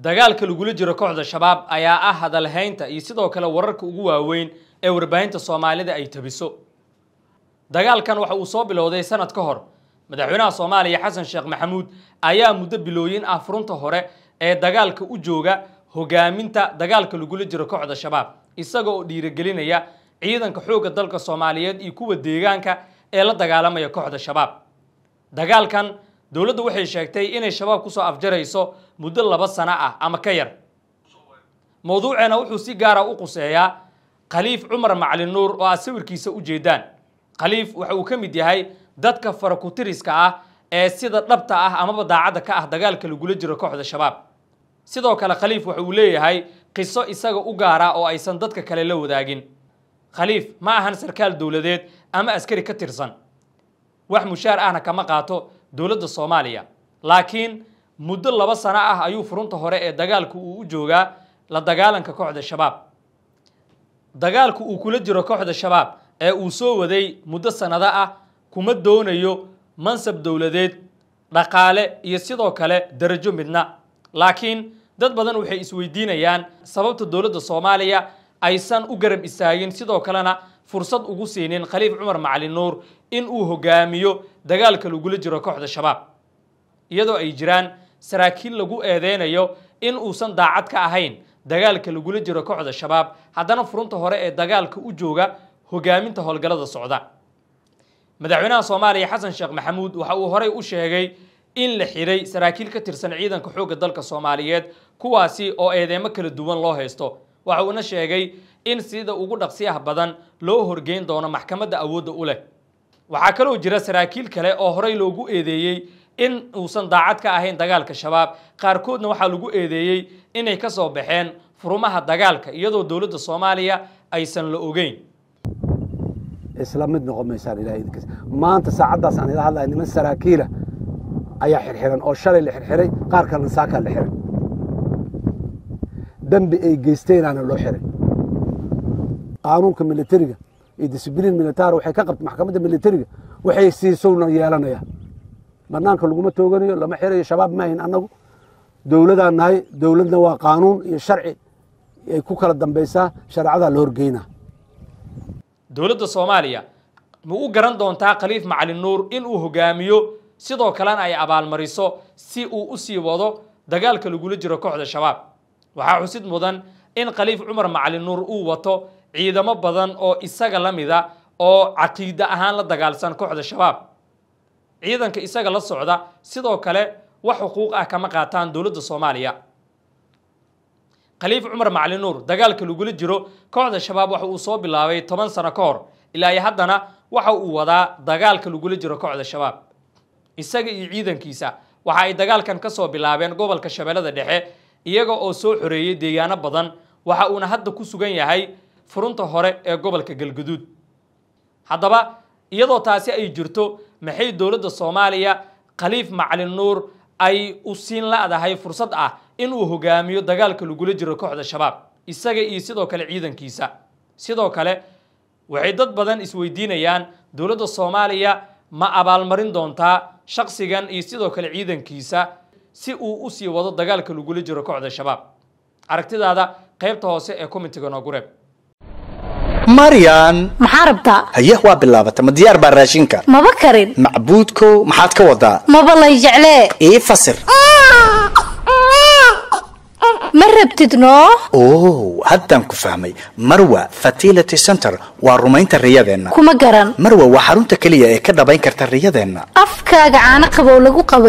dagaalka lagula jiro kooxda shabaab ayaa ah hadalhaynta iyo sidoo kale wararka ugu waaweyn ee warbaahinta soomaalida ay tabiso dagaalkan waxa uu soo bilowday sanad ka hor madaxweynaha soomaaliya xasan sheekh maxamuud ayaa muddo bilooyin ah furunta hore ee dagaalka u jooga hogaaminta dagaalka lagula jiro kooxda shabaab isaga oo dhiirigelinaya ciidanka xoogga dalka soomaaliyeed iyo kuwa deegaanka ee la dagaalamaya kooxda shabaab dagaalkan dowladdu waxay sheegtay inay shabaab kusoo afjarayso muddo laba sano ah ama ka yar mowduuceena wuxuu si gaara ah u quseeyaa khaliif cumar macalin nuur oo aad sawirkiisa u jeedaan khaliif waxa uu ka mid yahay dadka farakutiriska ah ee sida dhabta ah amaba daacadda ka ah dagaalka lagula jiro kooxda shabaab sidoo kale khaliif waxa uu leeyahay qiso isaga u gaara oo aysan dadka kale la wadaagin khaliif ma ahan sarkaal dowladeed ama askari ka tirsan wax mushaar ahna kama qaato dowladda soomaaliya laakiin muddo laba sano ah ayuu furunta hore ee dagaalku uu u joogaa la dagaalanka kooxda shabaab dagaalku uu kula jiro kooxda shabaab ee uu soo waday muddo sanado ah kuma doonayo mansab dowladeed dhaqaale iyo sidoo kale darajo midna laakiin dad badan waxay isweydiinayaan sababta dowladda soomaaliya aysan u garab istaagin sidoo kalena fursad ugu siinin khaliif cumar macali nuur in uu hogaamiyo dagaalka lagula jiro kooxda shabaab iyadoo ay jiraan saraakiil lagu eedeynayo in uusan daacad ka ahayn dagaalka lagula jiro kooxda shabaab haddana furunta hore ee dagaalka u jooga hogaaminta howlgallada socda madaxweynaha soomaaliya xasan sheekh maxamuud waxa uu horey u sheegay in la xidhay saraakiil ka tirsan ciidanka xoogga dalka soomaaliyeed kuwaasi oo eedeemo kala duwan loo haysto waxa uuna sheegay in sida ugu dhaqsiyah badan loo horgeyn doono maxkamadda awoodda u leh waxaa kaloo jira saraakiil kale oo horey loogu eedeeyey in uusan daacad ka ahayn dagaalka shabaab qaarkoodna waxaa lagu eedeeyey inay ka soo baxeen furumaha dagaalka iyadoo dowladda soomaaliya aysan la ogeyn isla mid noqon maysaan ilahay idinkiis maanta saacaddaas aan ila hadlaya niman saraakiila ah ayaa xirxiran oo shalay la xirxiray qaar kalena saakaa la xiray dembi ay geysteenaana loo xiray qaanuunka militariga iyo disibliin militar waxay ka qabta maxkamadda militariga waxay siisowna yeelanayaa bannaanka laguma tooganayo lama xirayo shabaab ma maahin annagu dowladaan nahay dowladna waa qaanuun iyo sharci ay ku kala dambaysaa shareecadaa la horgeynaa dowladda soomaaliya ma u garan doontaa khaliif macalin nuur inuu hogaamiyo sidoo kalena ay abaalmariso si uu u sii wado dagaalka lagula jiro kooxda shabaab waxaa xusid mudan in khaliif cumar macalin nuur uu wato ciidamo badan oo isaga la mida oo caqiide ahaan la dagaalsan kooxda shabaab ciidanka isaga la socda sidoo kale wax xuquuq ah kama qaataan dowladda soomaaliya khaliif cumar macli nuur dagaalka lagula jiro kooxda shabaab waxa uu soo bilaabay toban sano ka hor ilaa iyo haddana waxa uu wadaa dagaalka lagula jiro kooxda shabaab isaga iyo ciidankiisa waxa ay dagaalkan ka soo bilaabeen gobolka shabeellada dhexe iyaga oo soo xoreeyey deegaano badan waxa uuna hadda ku sugan yahay furunta hore ee gobolka galguduud haddaba iyadoo taasi ay jirto maxay dowladda soomaaliya khaliif macalin nuur ay u siin la'dahay fursad ah inuu hogaamiyo dagaalka lagula jiro kooxda shabaab isaga iyo sidoo kale ciidankiisa sidoo kale waxay dad badan isweydiinayaan dowladda soomaaliya ma abaalmarin doontaa shaksigan iyo sidoo kale ciidankiisa si uu u sii wado dagaalka lagula jiro kooxda shabaab aragtidaada qaybta hoose ee komitiga noogureeb maryan maxaa rabtaa haye waa bilaabata ma diyaar baa raashinka maba karin macbuudkow maxaad ka wadaa maba lay jeclee ii fasir ma rabtid o haddaan ku fahmay marwa fatility center waa rumaynta riyadeenna kuma garan marwa waa xarunta keliya ee ka dhabayn karta riyadeenna afkaaga caano qabow lagu qabay